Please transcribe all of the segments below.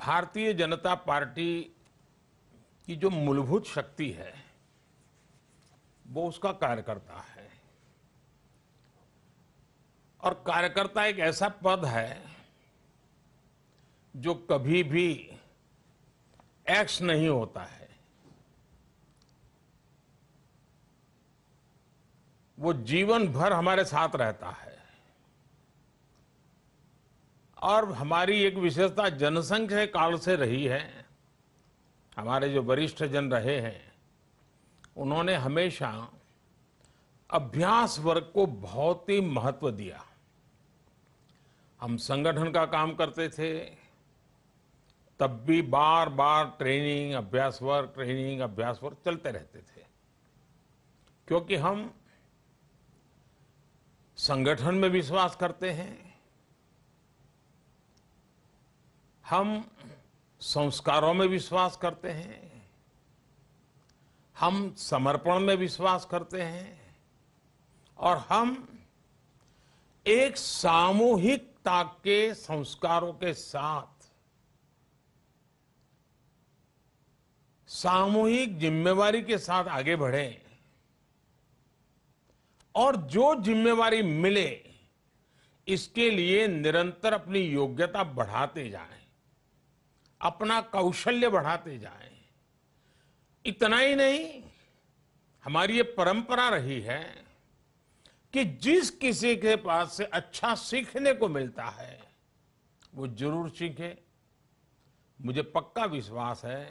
भारतीय जनता पार्टी की जो मूलभूत शक्ति है वो उसका कार्यकर्ता है और कार्यकर्ता एक ऐसा पद है जो कभी भी एक्स नहीं होता है वो जीवन भर हमारे साथ रहता है और हमारी एक विशेषता जनसंख्य काल से रही है हमारे जो वरिष्ठ जन रहे हैं उन्होंने हमेशा अभ्यास वर्ग को बहुत ही महत्व दिया हम संगठन का काम करते थे तब भी बार बार ट्रेनिंग अभ्यास वर्ग ट्रेनिंग अभ्यास वर्ग चलते रहते थे क्योंकि हम संगठन में विश्वास करते हैं हम संस्कारों में विश्वास करते हैं हम समर्पण में विश्वास करते हैं और हम एक सामूहिकता के संस्कारों के साथ सामूहिक जिम्मेवारी के साथ आगे बढ़े और जो जिम्मेवारी मिले इसके लिए निरंतर अपनी योग्यता बढ़ाते जाएं अपना कौशल्य बढ़ाते जाएं इतना ही नहीं हमारी ये परंपरा रही है कि जिस किसी के पास से अच्छा सीखने को मिलता है वो जरूर सीखे मुझे पक्का विश्वास है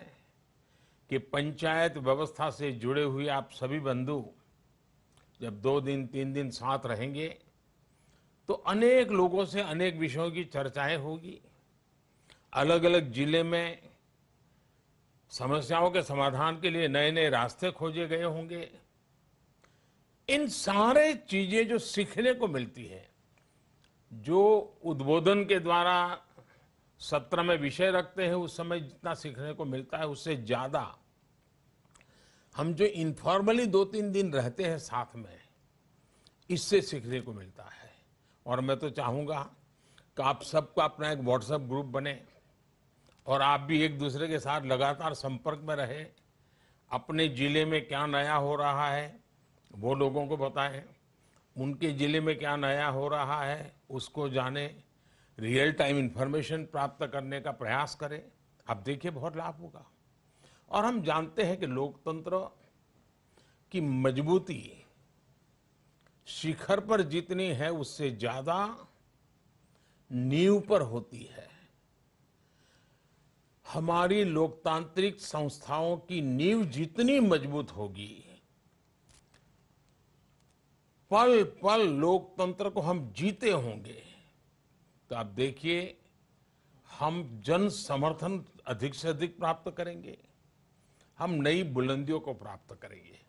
कि पंचायत व्यवस्था से जुड़े हुए आप सभी बंधु जब दो दिन तीन दिन साथ रहेंगे तो अनेक लोगों से अनेक विषयों की चर्चाएं होगी अलग अलग जिले में समस्याओं के समाधान के लिए नए नए रास्ते खोजे गए होंगे इन सारे चीजें जो सीखने को मिलती है जो उद्बोधन के द्वारा सत्र में विषय रखते हैं उस समय जितना सीखने को मिलता है उससे ज्यादा हम जो इनफॉर्मली दो तीन दिन रहते हैं साथ में इससे सीखने को मिलता है और मैं तो चाहूँगा कि आप सबका अपना एक व्हाट्सएप ग्रुप बने और आप भी एक दूसरे के साथ लगातार संपर्क में रहे अपने ज़िले में क्या नया हो रहा है वो लोगों को बताएं उनके ज़िले में क्या नया हो रहा है उसको जाने रियल टाइम इन्फॉर्मेशन प्राप्त करने का प्रयास करें आप देखिए बहुत लाभ होगा और हम जानते हैं कि लोकतंत्र की मजबूती शिखर पर जितनी है उससे ज़्यादा नींव पर होती है हमारी लोकतांत्रिक संस्थाओं की नींव जितनी मजबूत होगी पल पल लोकतंत्र को हम जीते होंगे तो आप देखिए हम जन समर्थन अधिक से अधिक प्राप्त करेंगे हम नई बुलंदियों को प्राप्त करेंगे